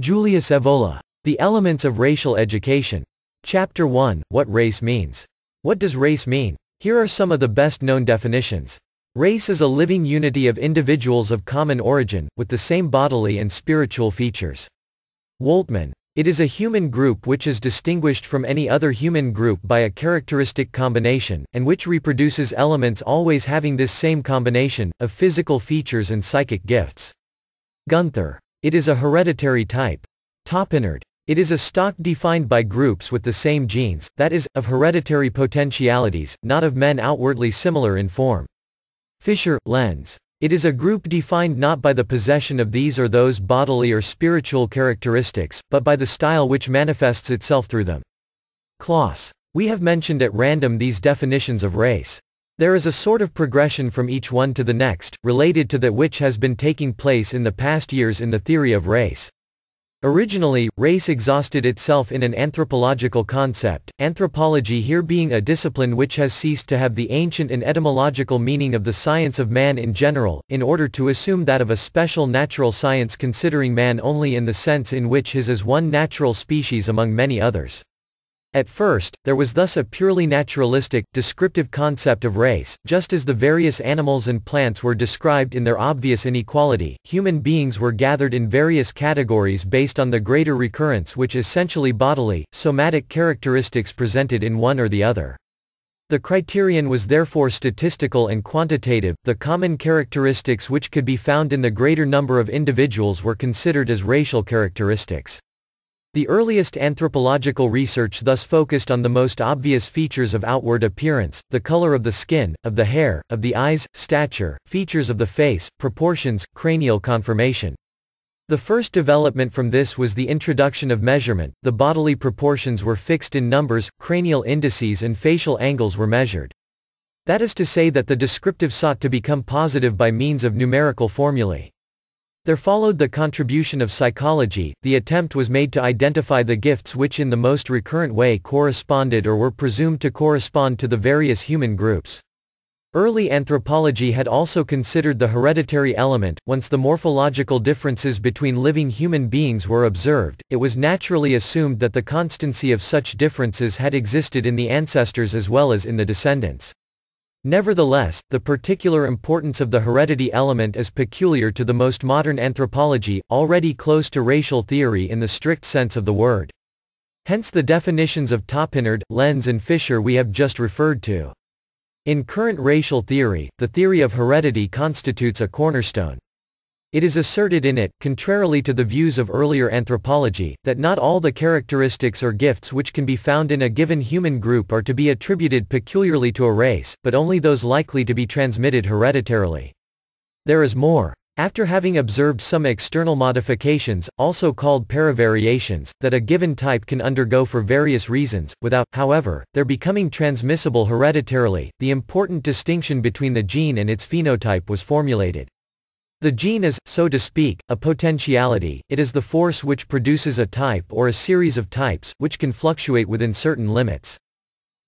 Julius Evola. The Elements of Racial Education. Chapter 1, What Race Means. What does race mean? Here are some of the best known definitions. Race is a living unity of individuals of common origin, with the same bodily and spiritual features. Woltman. It is a human group which is distinguished from any other human group by a characteristic combination, and which reproduces elements always having this same combination, of physical features and psychic gifts. Gunther. It is a hereditary type. Topinert. It is a stock defined by groups with the same genes, that is, of hereditary potentialities, not of men outwardly similar in form. Fisher, Lens. It is a group defined not by the possession of these or those bodily or spiritual characteristics, but by the style which manifests itself through them. Kloss. We have mentioned at random these definitions of race. There is a sort of progression from each one to the next, related to that which has been taking place in the past years in the theory of race. Originally, race exhausted itself in an anthropological concept, anthropology here being a discipline which has ceased to have the ancient and etymological meaning of the science of man in general, in order to assume that of a special natural science considering man only in the sense in which his is one natural species among many others. At first, there was thus a purely naturalistic, descriptive concept of race, just as the various animals and plants were described in their obvious inequality, human beings were gathered in various categories based on the greater recurrence which essentially bodily, somatic characteristics presented in one or the other. The criterion was therefore statistical and quantitative, the common characteristics which could be found in the greater number of individuals were considered as racial characteristics. The earliest anthropological research thus focused on the most obvious features of outward appearance, the color of the skin, of the hair, of the eyes, stature, features of the face, proportions, cranial conformation. The first development from this was the introduction of measurement, the bodily proportions were fixed in numbers, cranial indices and facial angles were measured. That is to say that the descriptive sought to become positive by means of numerical formulae. There followed the contribution of psychology, the attempt was made to identify the gifts which in the most recurrent way corresponded or were presumed to correspond to the various human groups. Early anthropology had also considered the hereditary element, once the morphological differences between living human beings were observed, it was naturally assumed that the constancy of such differences had existed in the ancestors as well as in the descendants. Nevertheless, the particular importance of the heredity element is peculiar to the most modern anthropology, already close to racial theory in the strict sense of the word. Hence the definitions of Topinard, Lenz and Fisher we have just referred to. In current racial theory, the theory of heredity constitutes a cornerstone. It is asserted in it, contrarily to the views of earlier anthropology, that not all the characteristics or gifts which can be found in a given human group are to be attributed peculiarly to a race, but only those likely to be transmitted hereditarily. There is more. After having observed some external modifications, also called paravariations, that a given type can undergo for various reasons, without, however, their becoming transmissible hereditarily, the important distinction between the gene and its phenotype was formulated. The gene is, so to speak, a potentiality, it is the force which produces a type or a series of types, which can fluctuate within certain limits.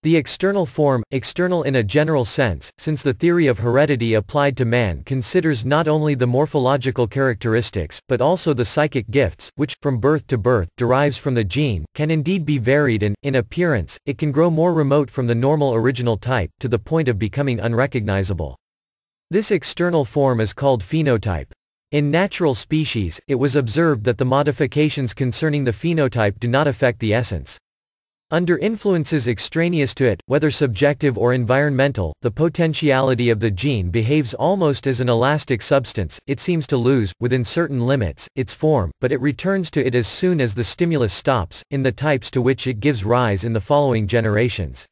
The external form, external in a general sense, since the theory of heredity applied to man considers not only the morphological characteristics, but also the psychic gifts, which, from birth to birth, derives from the gene, can indeed be varied and, in appearance, it can grow more remote from the normal original type, to the point of becoming unrecognizable. This external form is called phenotype. In natural species, it was observed that the modifications concerning the phenotype do not affect the essence. Under influences extraneous to it, whether subjective or environmental, the potentiality of the gene behaves almost as an elastic substance, it seems to lose, within certain limits, its form, but it returns to it as soon as the stimulus stops, in the types to which it gives rise in the following generations.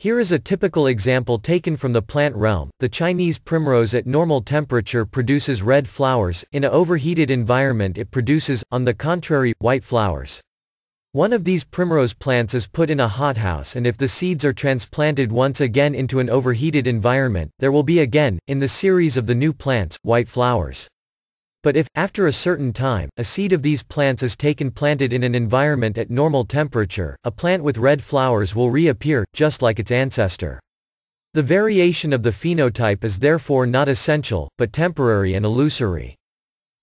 Here is a typical example taken from the plant realm. The Chinese primrose at normal temperature produces red flowers, in a overheated environment it produces, on the contrary, white flowers. One of these primrose plants is put in a hothouse and if the seeds are transplanted once again into an overheated environment, there will be again, in the series of the new plants, white flowers. But if, after a certain time, a seed of these plants is taken planted in an environment at normal temperature, a plant with red flowers will reappear, just like its ancestor. The variation of the phenotype is therefore not essential, but temporary and illusory.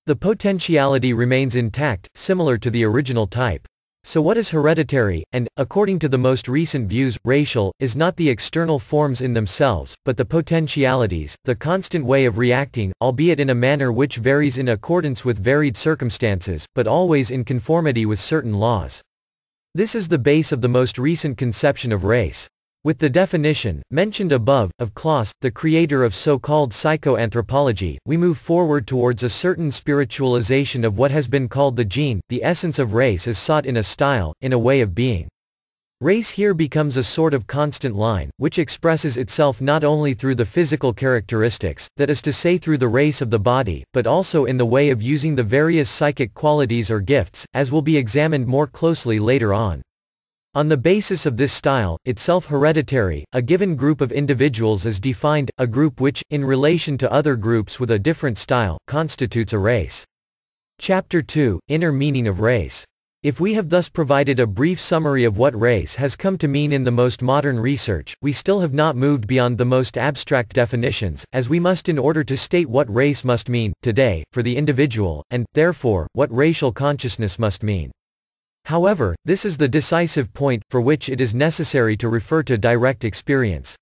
The potentiality remains intact, similar to the original type. So what is hereditary, and, according to the most recent views, racial, is not the external forms in themselves, but the potentialities, the constant way of reacting, albeit in a manner which varies in accordance with varied circumstances, but always in conformity with certain laws. This is the base of the most recent conception of race. With the definition, mentioned above, of Klaus, the creator of so-called psychoanthropology, we move forward towards a certain spiritualization of what has been called the gene, the essence of race is sought in a style, in a way of being. Race here becomes a sort of constant line, which expresses itself not only through the physical characteristics, that is to say through the race of the body, but also in the way of using the various psychic qualities or gifts, as will be examined more closely later on. On the basis of this style, itself hereditary, a given group of individuals is defined, a group which, in relation to other groups with a different style, constitutes a race. Chapter 2, Inner Meaning of Race. If we have thus provided a brief summary of what race has come to mean in the most modern research, we still have not moved beyond the most abstract definitions, as we must in order to state what race must mean, today, for the individual, and, therefore, what racial consciousness must mean. However, this is the decisive point, for which it is necessary to refer to direct experience.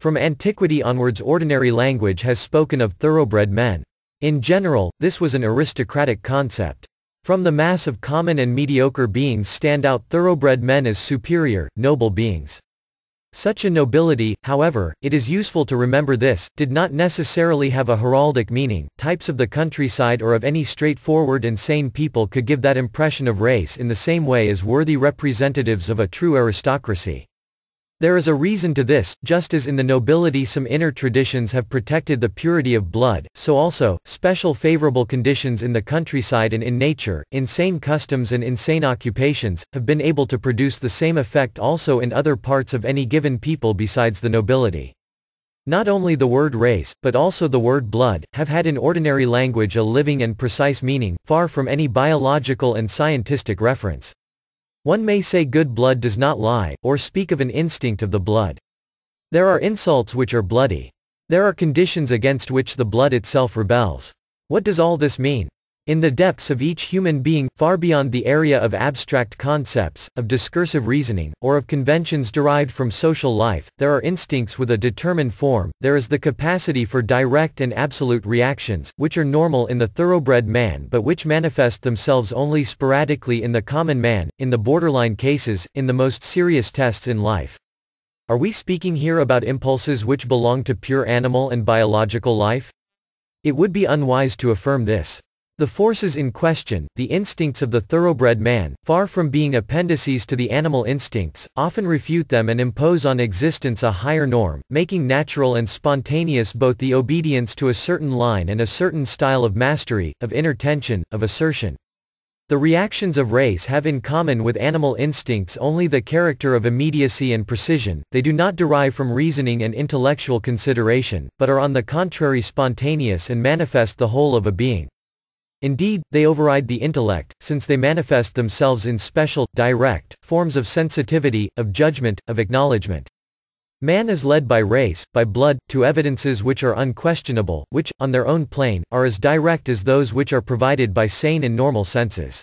From antiquity onwards ordinary language has spoken of thoroughbred men. In general, this was an aristocratic concept. From the mass of common and mediocre beings stand out thoroughbred men as superior, noble beings. Such a nobility, however, it is useful to remember this, did not necessarily have a heraldic meaning, types of the countryside or of any straightforward and sane people could give that impression of race in the same way as worthy representatives of a true aristocracy. There is a reason to this, just as in the nobility some inner traditions have protected the purity of blood, so also, special favorable conditions in the countryside and in nature, insane customs and insane occupations, have been able to produce the same effect also in other parts of any given people besides the nobility. Not only the word race, but also the word blood, have had in ordinary language a living and precise meaning, far from any biological and scientific reference. One may say good blood does not lie, or speak of an instinct of the blood. There are insults which are bloody. There are conditions against which the blood itself rebels. What does all this mean? In the depths of each human being, far beyond the area of abstract concepts, of discursive reasoning, or of conventions derived from social life, there are instincts with a determined form, there is the capacity for direct and absolute reactions, which are normal in the thoroughbred man but which manifest themselves only sporadically in the common man, in the borderline cases, in the most serious tests in life. Are we speaking here about impulses which belong to pure animal and biological life? It would be unwise to affirm this. The forces in question, the instincts of the thoroughbred man, far from being appendices to the animal instincts, often refute them and impose on existence a higher norm, making natural and spontaneous both the obedience to a certain line and a certain style of mastery, of inner tension, of assertion. The reactions of race have in common with animal instincts only the character of immediacy and precision, they do not derive from reasoning and intellectual consideration, but are on the contrary spontaneous and manifest the whole of a being. Indeed, they override the intellect, since they manifest themselves in special, direct, forms of sensitivity, of judgment, of acknowledgement. Man is led by race, by blood, to evidences which are unquestionable, which, on their own plane, are as direct as those which are provided by sane and normal senses.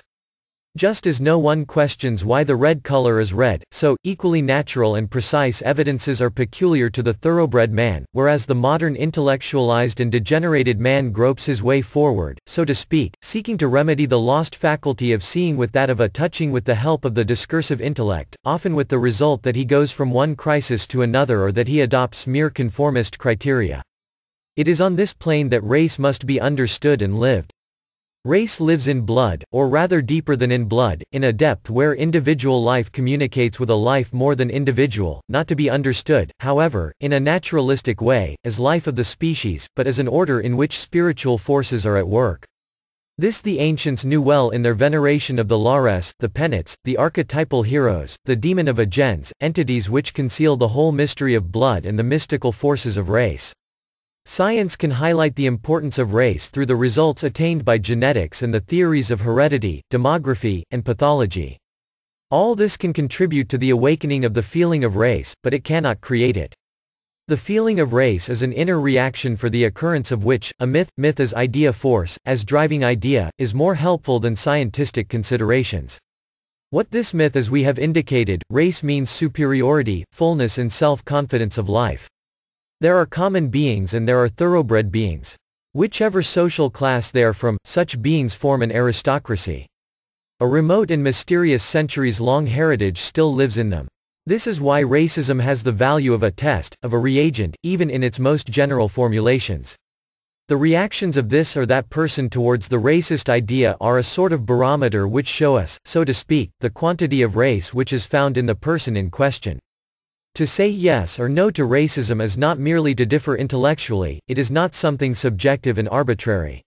Just as no one questions why the red color is red, so, equally natural and precise evidences are peculiar to the thoroughbred man, whereas the modern intellectualized and degenerated man gropes his way forward, so to speak, seeking to remedy the lost faculty of seeing with that of a touching with the help of the discursive intellect, often with the result that he goes from one crisis to another or that he adopts mere conformist criteria. It is on this plane that race must be understood and lived. Race lives in blood, or rather deeper than in blood, in a depth where individual life communicates with a life more than individual, not to be understood, however, in a naturalistic way, as life of the species, but as an order in which spiritual forces are at work. This the ancients knew well in their veneration of the Lares, the Penates, the archetypal heroes, the demon of Agens, entities which conceal the whole mystery of blood and the mystical forces of race. Science can highlight the importance of race through the results attained by genetics and the theories of heredity, demography, and pathology. All this can contribute to the awakening of the feeling of race, but it cannot create it. The feeling of race is an inner reaction for the occurrence of which, a myth, myth as idea force, as driving idea, is more helpful than scientific considerations. What this myth as we have indicated, race means superiority, fullness and self-confidence of life. There are common beings and there are thoroughbred beings. Whichever social class they are from, such beings form an aristocracy. A remote and mysterious centuries-long heritage still lives in them. This is why racism has the value of a test, of a reagent, even in its most general formulations. The reactions of this or that person towards the racist idea are a sort of barometer which show us, so to speak, the quantity of race which is found in the person in question. To say yes or no to racism is not merely to differ intellectually, it is not something subjective and arbitrary.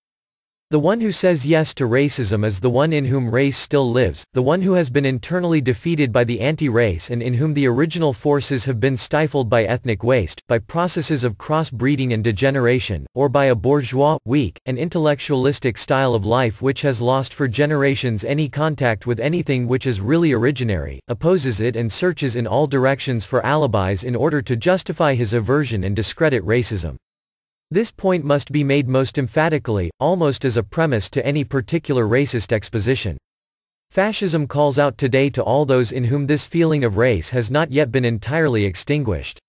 The one who says yes to racism is the one in whom race still lives, the one who has been internally defeated by the anti-race and in whom the original forces have been stifled by ethnic waste, by processes of cross-breeding and degeneration, or by a bourgeois, weak, and intellectualistic style of life which has lost for generations any contact with anything which is really originary, opposes it and searches in all directions for alibis in order to justify his aversion and discredit racism. This point must be made most emphatically, almost as a premise to any particular racist exposition. Fascism calls out today to all those in whom this feeling of race has not yet been entirely extinguished.